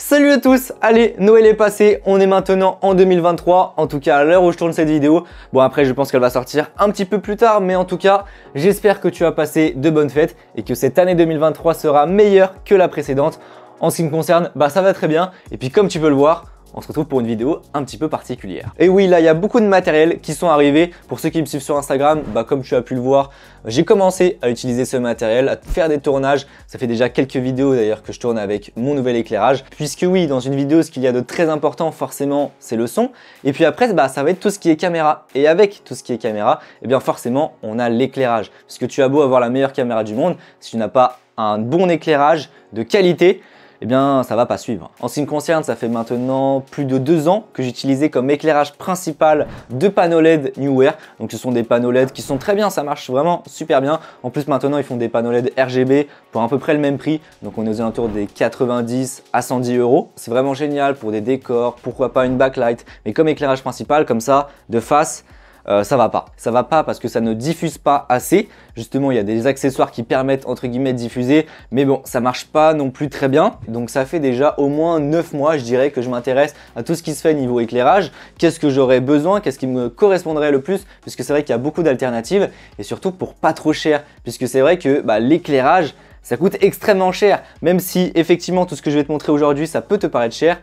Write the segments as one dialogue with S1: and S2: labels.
S1: Salut à tous Allez, Noël est passé, on est maintenant en 2023, en tout cas à l'heure où je tourne cette vidéo. Bon après je pense qu'elle va sortir un petit peu plus tard, mais en tout cas, j'espère que tu as passé de bonnes fêtes et que cette année 2023 sera meilleure que la précédente. En ce qui me concerne, bah ça va très bien, et puis comme tu peux le voir, on se retrouve pour une vidéo un petit peu particulière. Et oui, là, il y a beaucoup de matériel qui sont arrivés. Pour ceux qui me suivent sur Instagram, bah, comme tu as pu le voir, j'ai commencé à utiliser ce matériel, à faire des tournages. Ça fait déjà quelques vidéos d'ailleurs que je tourne avec mon nouvel éclairage. Puisque oui, dans une vidéo, ce qu'il y a de très important, forcément, c'est le son. Et puis après, bah, ça va être tout ce qui est caméra. Et avec tout ce qui est caméra, eh bien forcément, on a l'éclairage. Puisque tu as beau avoir la meilleure caméra du monde, si tu n'as pas un bon éclairage de qualité, eh bien ça va pas suivre. En ce qui me concerne, ça fait maintenant plus de deux ans que j'utilisais comme éclairage principal deux panneaux LED Air. Donc ce sont des panneaux LED qui sont très bien, ça marche vraiment super bien. En plus maintenant ils font des panneaux LED RGB pour à peu près le même prix. Donc on est aux alentours des 90 à 110 euros. C'est vraiment génial pour des décors, pourquoi pas une backlight, mais comme éclairage principal comme ça, de face, euh, ça va pas. Ça va pas parce que ça ne diffuse pas assez. Justement, il y a des accessoires qui permettent entre guillemets de diffuser, mais bon, ça marche pas non plus très bien. Donc ça fait déjà au moins 9 mois, je dirais, que je m'intéresse à tout ce qui se fait niveau éclairage. Qu'est-ce que j'aurais besoin Qu'est-ce qui me correspondrait le plus Puisque c'est vrai qu'il y a beaucoup d'alternatives et surtout pour pas trop cher. Puisque c'est vrai que bah, l'éclairage, ça coûte extrêmement cher. Même si effectivement tout ce que je vais te montrer aujourd'hui, ça peut te paraître cher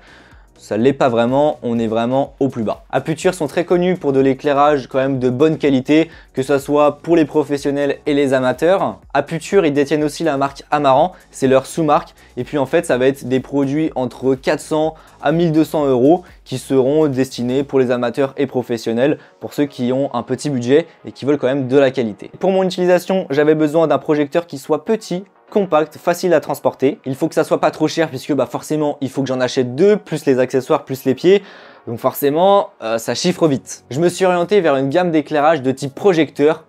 S1: ça l'est pas vraiment, on est vraiment au plus bas. Aputure sont très connus pour de l'éclairage quand même de bonne qualité, que ce soit pour les professionnels et les amateurs. Aputure, ils détiennent aussi la marque Amaran, c'est leur sous-marque, et puis en fait ça va être des produits entre 400 à 1200 euros qui seront destinés pour les amateurs et professionnels, pour ceux qui ont un petit budget et qui veulent quand même de la qualité. Pour mon utilisation, j'avais besoin d'un projecteur qui soit petit, compact, facile à transporter. Il faut que ça soit pas trop cher puisque bah forcément il faut que j'en achète deux, plus les accessoires, plus les pieds. Donc forcément, euh, ça chiffre vite. Je me suis orienté vers une gamme d'éclairage de type projecteur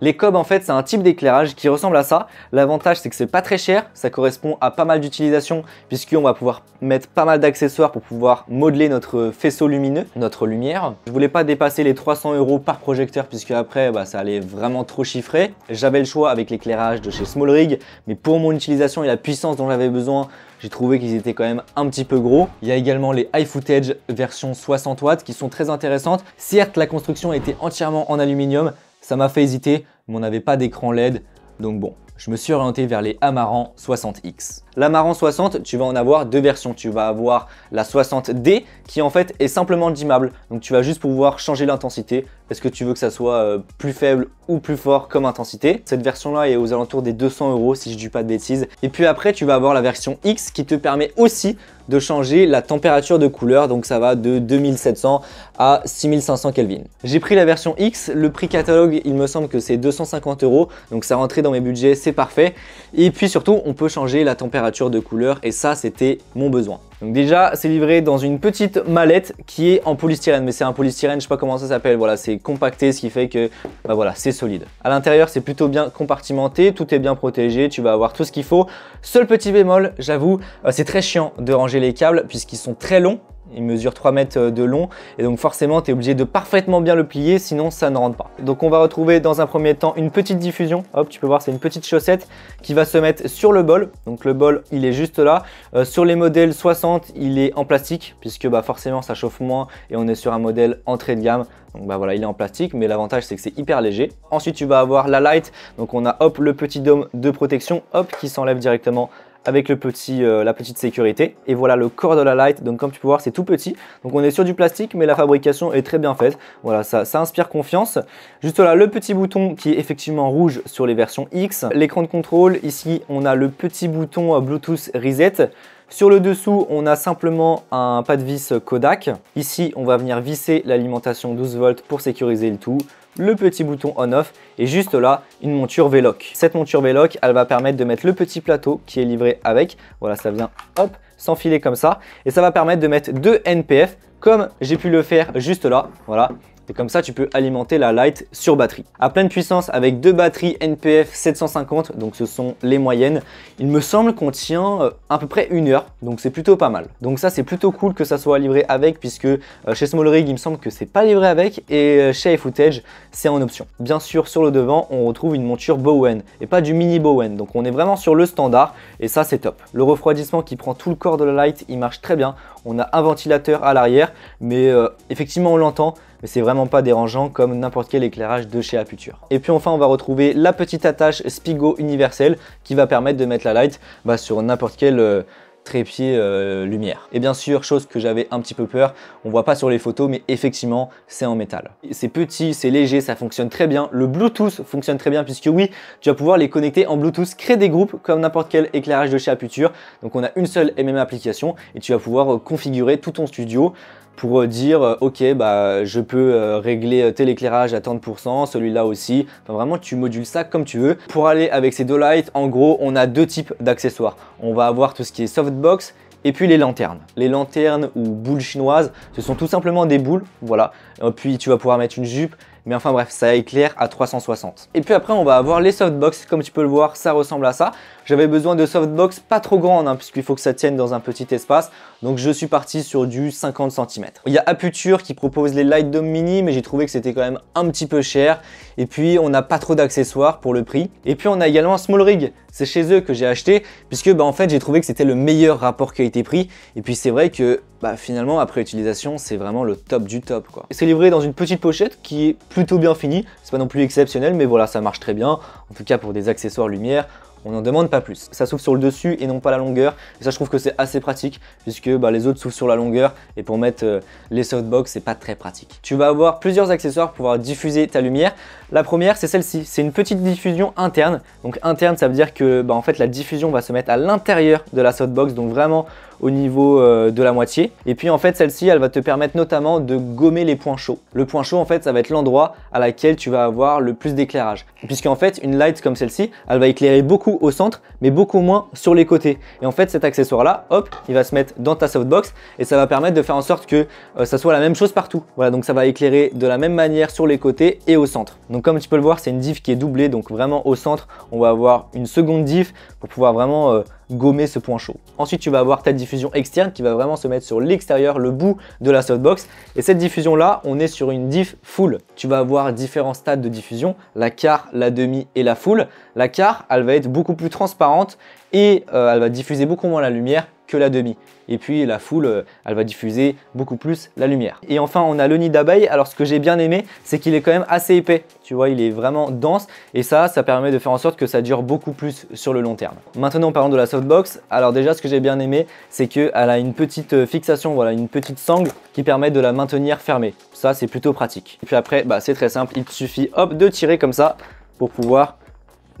S1: les cob en fait c'est un type d'éclairage qui ressemble à ça. L'avantage c'est que c'est pas très cher, ça correspond à pas mal d'utilisations puisqu'on va pouvoir mettre pas mal d'accessoires pour pouvoir modeler notre faisceau lumineux, notre lumière. Je voulais pas dépasser les 300 euros par projecteur puisque après bah, ça allait vraiment trop chiffrer. J'avais le choix avec l'éclairage de chez Small Rig mais pour mon utilisation et la puissance dont j'avais besoin j'ai trouvé qu'ils étaient quand même un petit peu gros. Il y a également les High Footage version 60 watts qui sont très intéressantes. Certes, la construction était entièrement en aluminium, ça m'a fait hésiter, mais on n'avait pas d'écran LED, donc bon, je me suis orienté vers les Amaran 60X la maran 60, tu vas en avoir deux versions. Tu vas avoir la 60D qui en fait est simplement dimmable. Donc tu vas juste pouvoir changer l'intensité. Est-ce que tu veux que ça soit euh, plus faible ou plus fort comme intensité Cette version là est aux alentours des 200 euros si je ne dis pas de bêtises. Et puis après tu vas avoir la version X qui te permet aussi de changer la température de couleur. Donc ça va de 2700 à 6500 Kelvin. J'ai pris la version X. Le prix catalogue il me semble que c'est 250 euros. Donc ça rentrait dans mes budgets, c'est parfait. Et puis surtout on peut changer la température de couleur et ça c'était mon besoin. Donc déjà, c'est livré dans une petite mallette qui est en polystyrène, mais c'est un polystyrène, je sais pas comment ça s'appelle, voilà, c'est compacté, ce qui fait que, bah voilà, c'est solide. À l'intérieur, c'est plutôt bien compartimenté, tout est bien protégé, tu vas avoir tout ce qu'il faut. Seul petit bémol, j'avoue, euh, c'est très chiant de ranger les câbles puisqu'ils sont très longs il mesure 3 mètres euh, de long et donc forcément tu es obligé de parfaitement bien le plier sinon ça ne rentre pas. Donc on va retrouver dans un premier temps une petite diffusion. Hop, tu peux voir c'est une petite chaussette qui va se mettre sur le bol. Donc le bol il est juste là. Euh, sur les modèles 60 il est en plastique puisque bah, forcément ça chauffe moins et on est sur un modèle entrée de gamme. Donc bah voilà, il est en plastique, mais l'avantage c'est que c'est hyper léger. Ensuite, tu vas avoir la light. Donc on a hop le petit dôme de protection, hop qui s'enlève directement avec le petit, euh, la petite sécurité. Et voilà le corps de la Light. Donc comme tu peux voir, c'est tout petit. Donc on est sur du plastique, mais la fabrication est très bien faite. Voilà, ça, ça inspire confiance. Juste là, le petit bouton qui est effectivement rouge sur les versions X. L'écran de contrôle, ici, on a le petit bouton euh, Bluetooth Reset. Sur le dessous, on a simplement un pas de vis Kodak. Ici, on va venir visser l'alimentation 12 volts pour sécuriser le tout le petit bouton on-off et juste là, une monture Veloc. Cette monture Veloc, elle va permettre de mettre le petit plateau qui est livré avec. Voilà, ça vient hop, s'enfiler comme ça et ça va permettre de mettre deux NPF comme j'ai pu le faire juste là. Voilà, et comme ça, tu peux alimenter la light sur batterie. À pleine puissance, avec deux batteries NPF 750, donc ce sont les moyennes, il me semble qu'on tient euh, à peu près une heure, donc c'est plutôt pas mal. Donc ça, c'est plutôt cool que ça soit livré avec, puisque euh, chez Small il me semble que c'est pas livré avec, et euh, chez iFootage, c'est en option. Bien sûr, sur le devant, on retrouve une monture Bowen, et pas du mini Bowen, donc on est vraiment sur le standard, et ça, c'est top. Le refroidissement qui prend tout le corps de la light il marche très bien. On a un ventilateur à l'arrière, mais euh, effectivement on l'entend, mais c'est vraiment pas dérangeant comme n'importe quel éclairage de chez Aputure. Et puis enfin on va retrouver la petite attache Spigo universelle qui va permettre de mettre la light bah, sur n'importe quel... Euh, trépied euh, lumière. Et bien sûr, chose que j'avais un petit peu peur, on voit pas sur les photos, mais effectivement, c'est en métal. C'est petit, c'est léger, ça fonctionne très bien. Le Bluetooth fonctionne très bien puisque oui, tu vas pouvoir les connecter en Bluetooth, créer des groupes comme n'importe quel éclairage de chez Aputure. Donc on a une seule et même application et tu vas pouvoir euh, configurer tout ton studio pour dire euh, ok bah je peux euh, régler euh, tel éclairage à 30%, celui-là aussi. vraiment tu modules ça comme tu veux. Pour aller avec ces deux lights, en gros on a deux types d'accessoires. On va avoir tout ce qui est softbox et puis les lanternes. Les lanternes ou boules chinoises, ce sont tout simplement des boules, voilà. puis tu vas pouvoir mettre une jupe mais enfin bref, ça éclaire à 360. Et puis après, on va avoir les softbox. Comme tu peux le voir, ça ressemble à ça. J'avais besoin de softbox pas trop grande, hein, puisqu'il faut que ça tienne dans un petit espace. Donc je suis parti sur du 50 cm. Il y a Aputure qui propose les Light Dome Mini, mais j'ai trouvé que c'était quand même un petit peu cher. Et puis, on n'a pas trop d'accessoires pour le prix. Et puis, on a également un Small Rig. C'est chez eux que j'ai acheté, puisque bah, en fait, j'ai trouvé que c'était le meilleur rapport qualité-prix. Et puis, c'est vrai que bah finalement après utilisation c'est vraiment le top du top quoi. C'est livré dans une petite pochette qui est plutôt bien finie, c'est pas non plus exceptionnel mais voilà ça marche très bien, en tout cas pour des accessoires lumière, on n'en demande pas plus. Ça s'ouvre sur le dessus et non pas la longueur. Et ça, je trouve que c'est assez pratique puisque bah, les autres s'ouvrent sur la longueur et pour mettre euh, les softbox, c'est pas très pratique. Tu vas avoir plusieurs accessoires pour pouvoir diffuser ta lumière. La première, c'est celle-ci. C'est une petite diffusion interne. Donc interne, ça veut dire que bah, en fait, la diffusion va se mettre à l'intérieur de la softbox. Donc vraiment, niveau euh, de la moitié. Et puis en fait, celle-ci, elle va te permettre notamment de gommer les points chauds. Le point chaud, en fait, ça va être l'endroit à laquelle tu vas avoir le plus d'éclairage. Puisqu'en fait, une light comme celle-ci, elle va éclairer beaucoup au centre, mais beaucoup moins sur les côtés. Et en fait, cet accessoire-là, hop, il va se mettre dans ta softbox et ça va permettre de faire en sorte que euh, ça soit la même chose partout. Voilà, donc ça va éclairer de la même manière sur les côtés et au centre. Donc comme tu peux le voir, c'est une diff qui est doublée, donc vraiment au centre, on va avoir une seconde diff pour pouvoir vraiment... Euh, gommer ce point chaud. Ensuite, tu vas avoir ta diffusion externe qui va vraiment se mettre sur l'extérieur, le bout de la softbox. Et cette diffusion-là, on est sur une diff full. Tu vas avoir différents stades de diffusion, la quart, la demi et la full. La quart, elle va être beaucoup plus transparente et euh, elle va diffuser beaucoup moins la lumière que la demi. Et puis la foule, euh, elle va diffuser beaucoup plus la lumière. Et enfin, on a le nid d'abeille. Alors ce que j'ai bien aimé, c'est qu'il est quand même assez épais. Tu vois, il est vraiment dense. Et ça, ça permet de faire en sorte que ça dure beaucoup plus sur le long terme. Maintenant, parlant de la softbox. Alors déjà, ce que j'ai bien aimé, c'est qu'elle a une petite euh, fixation, voilà, une petite sangle qui permet de la maintenir fermée. Ça, c'est plutôt pratique. Et puis après, bah, c'est très simple. Il suffit, hop, de tirer comme ça pour pouvoir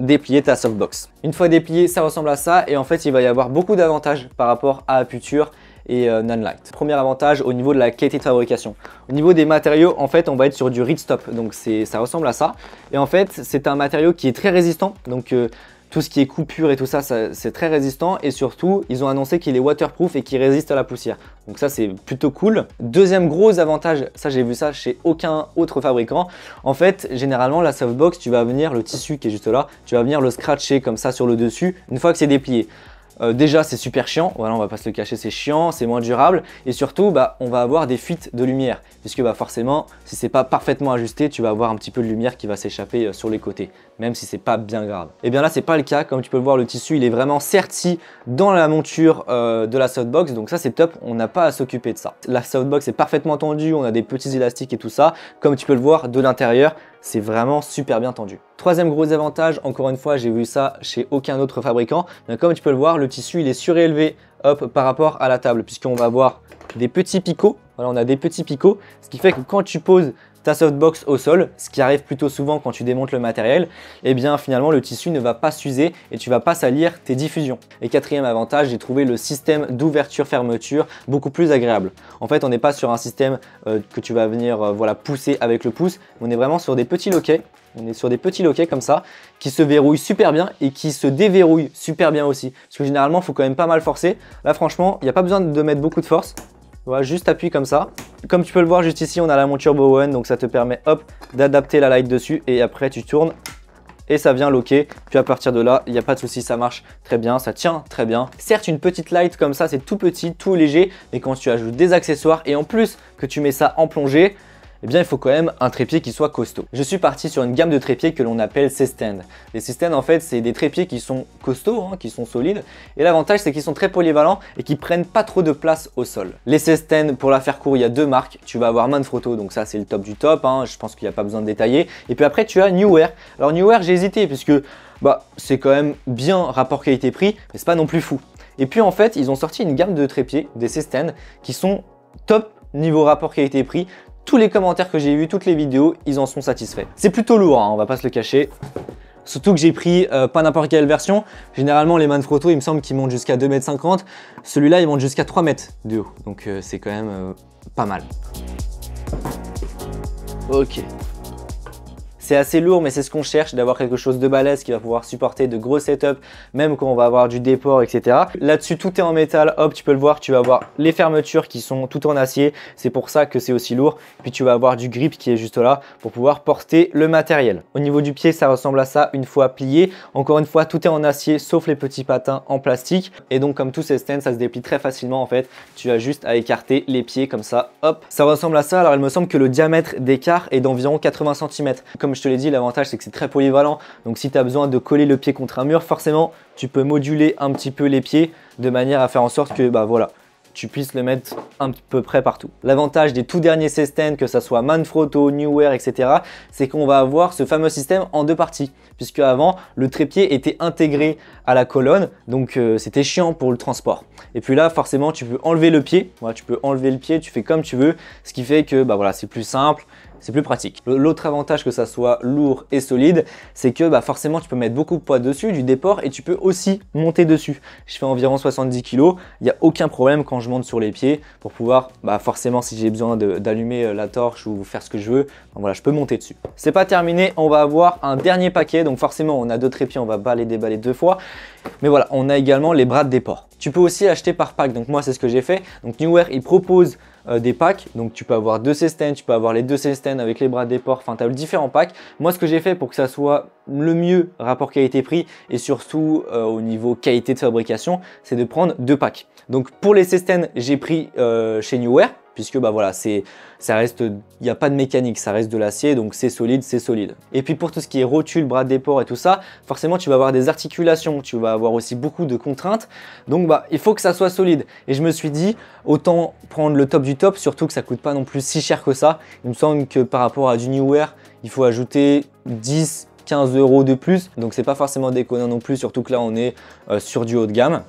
S1: déplier ta softbox. Une fois déplié ça ressemble à ça et en fait, il va y avoir beaucoup d'avantages par rapport à Aputure et non euh, Nanlite. Premier avantage au niveau de la qualité de fabrication. Au niveau des matériaux, en fait, on va être sur du stop donc ça ressemble à ça. Et en fait, c'est un matériau qui est très résistant, donc euh, tout ce qui est coupure et tout ça, c'est très résistant. Et surtout, ils ont annoncé qu'il est waterproof et qu'il résiste à la poussière. Donc ça, c'est plutôt cool. Deuxième gros avantage, ça j'ai vu ça chez aucun autre fabricant. En fait, généralement, la softbox, tu vas venir, le tissu qui est juste là, tu vas venir le scratcher comme ça sur le dessus une fois que c'est déplié. Euh, déjà c'est super chiant, voilà on va pas se le cacher c'est chiant, c'est moins durable et surtout bah, on va avoir des fuites de lumière puisque bah, forcément si c'est pas parfaitement ajusté tu vas avoir un petit peu de lumière qui va s'échapper euh, sur les côtés même si c'est pas bien grave. Et eh bien là c'est pas le cas, comme tu peux le voir le tissu il est vraiment serti dans la monture euh, de la softbox donc ça c'est top, on n'a pas à s'occuper de ça. La softbox est parfaitement tendue, on a des petits élastiques et tout ça, comme tu peux le voir de l'intérieur c'est vraiment super bien tendu. Troisième gros avantage, encore une fois, j'ai vu ça chez aucun autre fabricant. comme tu peux le voir, le tissu, il est surélevé par rapport à la table, puisqu'on va avoir des petits picots. Voilà, on a des petits picots, ce qui fait que quand tu poses ta softbox au sol, ce qui arrive plutôt souvent quand tu démontes le matériel, et eh bien finalement le tissu ne va pas s'user et tu vas pas salir tes diffusions. Et quatrième avantage, j'ai trouvé le système d'ouverture-fermeture beaucoup plus agréable. En fait, on n'est pas sur un système euh, que tu vas venir euh, voilà, pousser avec le pouce, on est vraiment sur des petits loquets on est sur des petits loquets comme ça qui se verrouillent super bien et qui se déverrouillent super bien aussi. Parce que généralement, il faut quand même pas mal forcer. Là, franchement, il n'y a pas besoin de mettre beaucoup de force. Voilà, juste appuie comme ça. Comme tu peux le voir juste ici, on a la monture Bowen, donc ça te permet d'adapter la light dessus et après tu tournes et ça vient loquer. Puis à partir de là, il n'y a pas de souci, ça marche très bien, ça tient très bien. Certes, une petite light comme ça, c'est tout petit, tout léger, mais quand tu ajoutes des accessoires et en plus que tu mets ça en plongée, eh bien il faut quand même un trépied qui soit costaud. Je suis parti sur une gamme de trépieds que l'on appelle C-stand. Les c en fait c'est des trépieds qui sont costauds, hein, qui sont solides et l'avantage c'est qu'ils sont très polyvalents et qui prennent pas trop de place au sol. Les c pour la faire court il y a deux marques, tu vas avoir Manfrotto donc ça c'est le top du top, hein. je pense qu'il n'y a pas besoin de détailler et puis après tu as New Alors New j'ai hésité puisque bah, c'est quand même bien rapport qualité-prix mais c'est pas non plus fou. Et puis en fait, ils ont sorti une gamme de trépieds, des c qui sont top niveau rapport qualité-prix, tous les commentaires que j'ai vus, toutes les vidéos, ils en sont satisfaits. C'est plutôt lourd, hein, on va pas se le cacher. Surtout que j'ai pris euh, pas n'importe quelle version. Généralement, les Manfrotto, il me semble qu'ils montent jusqu'à 2,50 m Celui-là, il monte jusqu'à 3 mètres de haut. Donc euh, c'est quand même euh, pas mal. Ok, c'est assez lourd, mais c'est ce qu'on cherche, d'avoir quelque chose de balèze qui va pouvoir supporter de gros setups, même quand on va avoir du déport, etc. Là-dessus, tout est en métal, hop, tu peux le voir, tu vas avoir les fermetures qui sont tout en acier, c'est pour ça que c'est aussi lourd. Puis tu vas avoir du grip qui est juste là pour pouvoir porter le matériel. Au niveau du pied, ça ressemble à ça une fois plié. Encore une fois, tout est en acier, sauf les petits patins en plastique. Et donc, comme tous ces stands, ça se déplie très facilement en fait. Tu as juste à écarter les pieds comme ça, hop. Ça ressemble à ça, alors il me semble que le diamètre d'écart est d'environ 80 cm. Comme je te l'ai dit, l'avantage c'est que c'est très polyvalent. Donc si tu as besoin de coller le pied contre un mur, forcément, tu peux moduler un petit peu les pieds de manière à faire en sorte que bah voilà, tu puisses le mettre un peu près partout. L'avantage des tout derniers c que ce soit Manfrotto, Newware, etc., c'est qu'on va avoir ce fameux système en deux parties, puisque avant, le trépied était intégré à la colonne, donc euh, c'était chiant pour le transport. Et puis là, forcément, tu peux enlever le pied, tu peux enlever le pied, tu fais comme tu veux, ce qui fait que bah, voilà, c'est plus simple, c'est plus pratique. L'autre avantage que ça soit lourd et solide, c'est que bah, forcément tu peux mettre beaucoup de poids dessus, du déport, et tu peux aussi monter dessus. Je fais environ 70 kg, il n'y a aucun problème quand je monte sur les pieds pour pouvoir, bah, forcément si j'ai besoin d'allumer euh, la torche ou faire ce que je veux, voilà, je peux monter dessus. C'est pas terminé, on va avoir un dernier paquet, donc forcément on a deux trépieds, on va les déballer deux fois. Mais voilà, on a également les bras de déport. Tu peux aussi acheter par pack. Donc moi, c'est ce que j'ai fait. Donc Newware, il propose euh, des packs. Donc tu peux avoir deux c tu peux avoir les deux c avec les bras des ports. Enfin, tu as différents packs. Moi, ce que j'ai fait pour que ça soit le mieux rapport qualité-prix et surtout euh, au niveau qualité de fabrication, c'est de prendre deux packs. Donc pour les c j'ai pris euh, chez Newware puisque bah voilà, c'est ça reste, il n'y a pas de mécanique, ça reste de l'acier, donc c'est solide, c'est solide. Et puis pour tout ce qui est rotule, bras de déport et tout ça, forcément tu vas avoir des articulations, tu vas avoir aussi beaucoup de contraintes, donc bah il faut que ça soit solide. Et je me suis dit, autant prendre le top du top, surtout que ça coûte pas non plus si cher que ça. Il me semble que par rapport à du New Wear, il faut ajouter 10, 15 euros de plus, donc c'est pas forcément déconnant non plus, surtout que là on est euh, sur du haut de gamme.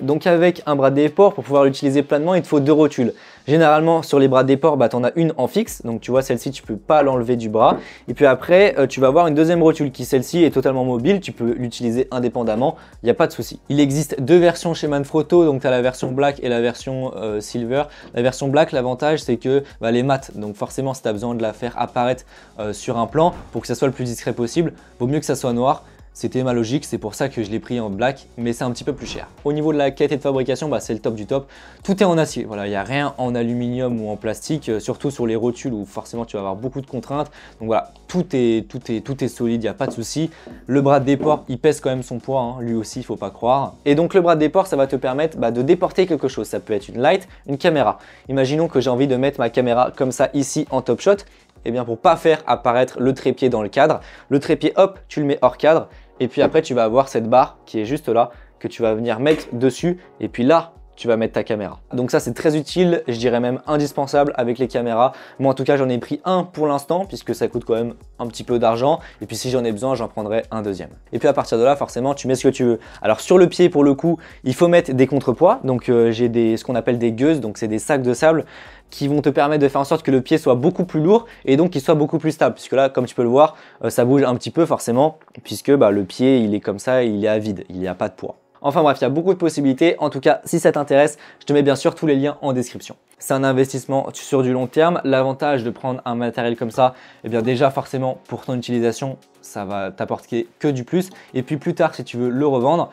S1: Donc avec un bras déport, pour pouvoir l'utiliser pleinement, il te faut deux rotules. Généralement, sur les bras d'éport, bah, tu en as une en fixe. Donc tu vois, celle-ci, tu peux pas l'enlever du bras. Et puis après, euh, tu vas avoir une deuxième rotule qui, celle-ci, est totalement mobile. Tu peux l'utiliser indépendamment. Il n'y a pas de souci. Il existe deux versions chez Manfrotto. Donc tu as la version black et la version euh, silver. La version black, l'avantage, c'est que bah, les mats. Donc forcément, si tu as besoin de la faire apparaître euh, sur un plan pour que ça soit le plus discret possible, vaut mieux que ça soit noir c'était ma logique, c'est pour ça que je l'ai pris en black, mais c'est un petit peu plus cher. Au niveau de la qualité de fabrication, bah, c'est le top du top. Tout est en acier, voilà, il n'y a rien en aluminium ou en plastique, euh, surtout sur les rotules où forcément tu vas avoir beaucoup de contraintes. Donc voilà, tout est, tout est, tout est solide, il n'y a pas de souci. Le bras de déport, il pèse quand même son poids, hein, lui aussi, il ne faut pas croire. Et donc le bras de déport, ça va te permettre bah, de déporter quelque chose. Ça peut être une light, une caméra. Imaginons que j'ai envie de mettre ma caméra comme ça ici en top shot. Eh bien pour pas faire apparaître le trépied dans le cadre, le trépied hop, tu le mets hors cadre et puis après, tu vas avoir cette barre qui est juste là, que tu vas venir mettre dessus. Et puis là, tu vas mettre ta caméra. Donc ça c'est très utile, je dirais même indispensable avec les caméras. Moi en tout cas j'en ai pris un pour l'instant puisque ça coûte quand même un petit peu d'argent et puis si j'en ai besoin j'en prendrai un deuxième. Et puis à partir de là forcément tu mets ce que tu veux. Alors sur le pied pour le coup il faut mettre des contrepoids donc euh, j'ai des ce qu'on appelle des gueuses donc c'est des sacs de sable qui vont te permettre de faire en sorte que le pied soit beaucoup plus lourd et donc qu'il soit beaucoup plus stable. Puisque là, comme tu peux le voir, euh, ça bouge un petit peu forcément, puisque bah, le pied, il est comme ça, il est à vide, il n'y a pas de poids. Enfin bref, il y a beaucoup de possibilités. En tout cas, si ça t'intéresse, je te mets bien sûr tous les liens en description. C'est un investissement sur du long terme. L'avantage de prendre un matériel comme ça, eh bien déjà forcément pour ton utilisation, ça va t'apporter que du plus. Et puis plus tard, si tu veux le revendre,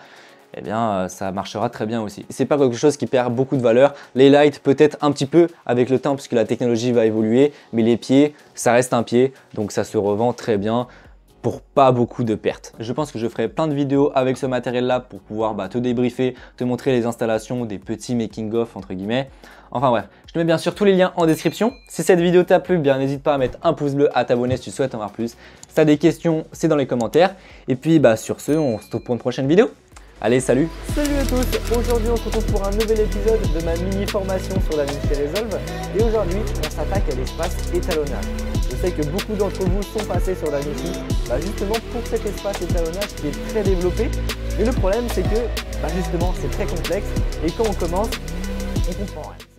S1: eh bien euh, ça marchera très bien aussi. C'est pas quelque chose qui perd beaucoup de valeur. Les lights peut-être un petit peu avec le temps puisque la technologie va évoluer, mais les pieds, ça reste un pied, donc ça se revend très bien pour pas beaucoup de pertes. Je pense que je ferai plein de vidéos avec ce matériel là pour pouvoir bah, te débriefer, te montrer les installations, des petits making of entre guillemets. Enfin bref, je te mets bien sûr tous les liens en description. Si cette vidéo t'a plu, bien n'hésite pas à mettre un pouce bleu, à t'abonner si tu souhaites en voir plus. Si t'as des questions, c'est dans les commentaires. Et puis bah, sur ce, on se retrouve pour une prochaine vidéo. Allez, salut Salut à tous Aujourd'hui, on se retrouve pour un nouvel épisode de ma mini-formation sur la Vinci Resolve. Et aujourd'hui, on s'attaque à l'espace étalonnage. Je sais que beaucoup d'entre vous sont passés sur la Vinci. Bah, justement pour cet espace étalonnage qui est très développé. Et le problème, c'est que, bah, justement, c'est très complexe. Et quand on commence, on comprend rien.